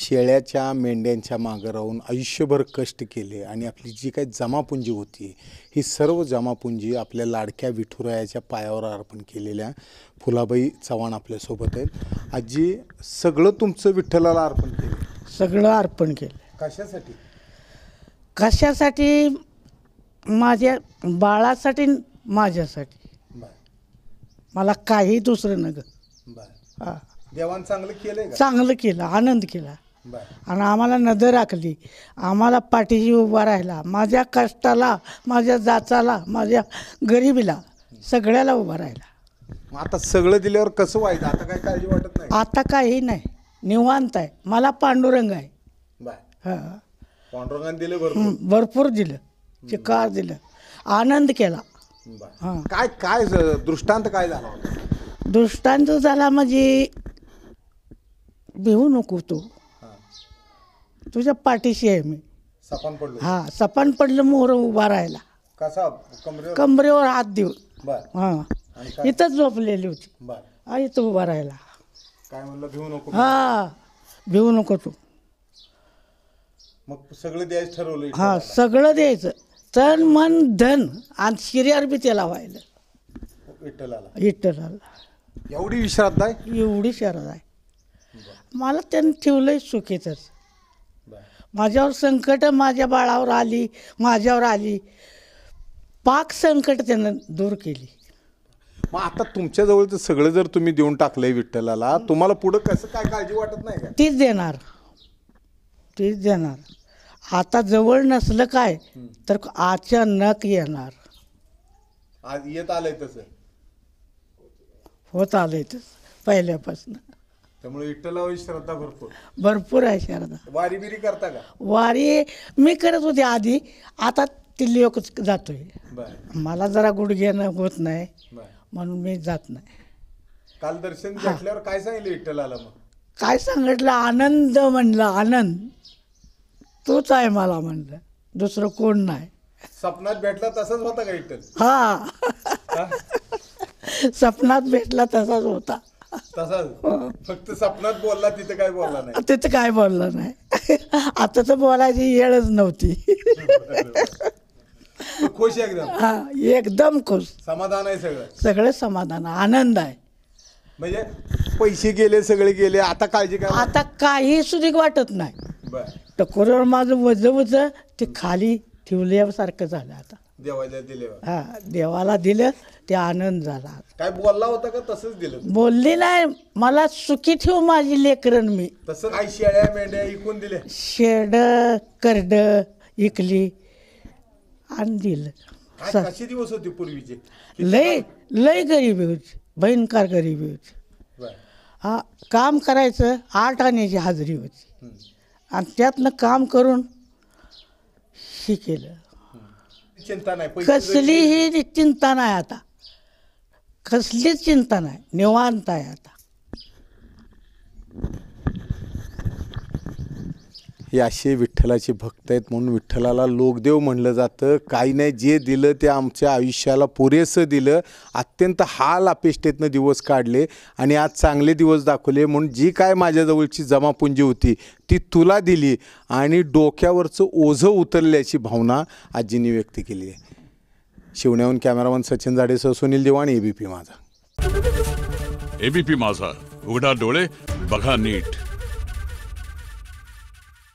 शेळ्याच्या मेंढ्यांच्या मागं राहून आयुष्यभर कष्ट केले आणि आपली जी काही जमापुंजी होती ही सर्व जमापुंजी आपल्या लाडक्या विठुरायाच्या पायावर अर्पण केलेल्या फुलाबाई चव्हाण आपल्यासोबत आहेत आजी सगळं तुमचं विठ्ठलाला अर्पण केलं सगळं अर्पण केलं कशासाठी कशासाठी माझ्या बाळासाठी माझ्यासाठी बर मला काही दुसरं नग बर हां देवान चांगलं केलं चांगलं केलं आनंद केला आणि आम्हाला नजर आखली आम्हाला पाठीशी उभा राहिला माझ्या कष्टाला माझ्या जाचाला माझ्या गरिबीला सगळ्याला उभा राहिला आता सगळं दिल्यावर कसं व्हायचं आता काय काळजी वाटत नाही आता काही नाही निवांत आहे मला पांडुरंग आहे हां पांडुरंगाने दिलं भरपूर भरपूर दिलं चिकार दिलं आनंद केला हां काय काय दृष्टांत काय झाला दृष्टांत झाला म्हणजे भिवू नको तू तुझ्या पाठीशी आहे मी सपन पडलो हा सपान पडलं मोहर उभा राहिला कसा कमरेवर कमरेवर हात देऊन हां हा इथं इथंच झोपलेली होती हा इथं उभा राहिला काय म्हणलं भिवू नको हा भिवू नको तू मग सगळं द्यायचं ठरवलं हा सगळं द्यायचं तन मन धन आणि शिर्यार बी त्याला व्हायला विठ्ठलाला एवढी विश्रांत आहे एवढी शरद आहे मला त्यांनी ठेवलंय सुखीतच माझ्यावर संकट माझ्या बाळावर आली माझ्यावर आली पाक संकट त्यानं दूर केली मग आता तुमच्याजवळचं सगळं जर तुम्ही देऊन टाकलंय विठ्ठलाला तुम्हाला पुढं कसं काय काळजी वाटत नाही तीच देणार तीच देणार आता जवळ नसलं काय तर अचानक येणार आज येत आलंय तस होत आलंय तस पहिल्यापासून त्यामुळे विठ्ठलावरी श्रद्धा भरपूर भरपूर आहे श्रद्धा वारी बिरी करता का वारी मी करत होते आधी आता तिल्ली लोक जातोय मला जरा गुडघ्यानं होत नाही म्हणून मी जात नाही काल दर्शन घेतल्यावर काय सांगितलं विठ्ठलाला मग काय सांगितलं आनंद म्हणलं आनंद तोच आहे मला म्हणलं दुसरं कोण नाही सपनात भेटला तसाच होता का विठ्ठल हा सपनात भेटला तसाच होता फक्त सपनात बोलला तिथे काय बोलला नाही तिथे काय बोललं नाही आता तर बोलायची येळच नव्हती खुश एकदम हा एकदम खुश समाधान आहे सगळं सगळं समाधान आनंद आहे म्हणजे पैसे गेले सगळे गेले आता काळजी काय आता काही सुधीक वाटत नाही टकोरवर माझं माझं वज ते खाली ठेवल्यासारखं झालं आता देवाला दिले हा देवाला दिलं ते आनंद झाला काय बोलला होता का तसंच दिलं बोलली नाही मला सुखी ठेवू माझी लेकरण मी तसं आई शेळ्या मेंढ्या इकून दिल्या शेड करड इकली आणि दिलं काय दिवस होती पूर्वीचे लय लय गरीबी होती भयंकर गरीबी होती हा काम करायचं आठ आण्याची हाजरी होती आणि त्यातनं काम करून हे केलं कसली ही कसलीही चिंता नाही आता कसलीच चिंता नाही निवांत आहे आता हे असे विठ्ठलाचे भक्त आहेत म्हणून विठ्ठलाला लोकदेव म्हणलं जातं काही नाही जे दिलं ते आमच्या आयुष्याला पुरेसं दिलं अत्यंत हाल अपेष्टेतनं दिवस काढले आणि आज चांगले दिवस दाखवले म्हणून जी काय माझ्याजवळची जमापुंजी होती ती तुला दिली आणि डोक्यावरचं ओझं उतरल्याची भावना आजींनी व्यक्त केली आहे शिवण्याहून कॅमेरामन सचिन जाडेसह सुनील दिवाण एबीपी माझा एबीपी माझा उघडा डोळे बघा नीट